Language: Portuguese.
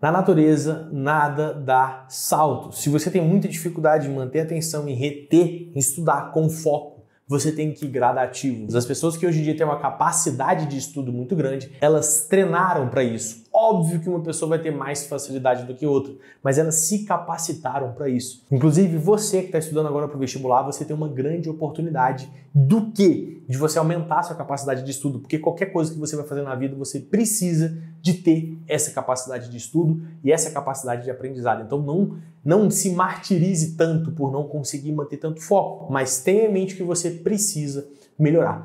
Na natureza, nada dá salto. Se você tem muita dificuldade em manter atenção, e reter, em estudar com foco, você tem que ir gradativo. As pessoas que hoje em dia têm uma capacidade de estudo muito grande, elas treinaram para isso Óbvio que uma pessoa vai ter mais facilidade do que outra, mas elas se capacitaram para isso. Inclusive, você que está estudando agora para o vestibular, você tem uma grande oportunidade do que? De você aumentar sua capacidade de estudo, porque qualquer coisa que você vai fazer na vida, você precisa de ter essa capacidade de estudo e essa capacidade de aprendizado. Então, não, não se martirize tanto por não conseguir manter tanto foco, mas tenha em mente que você precisa melhorar.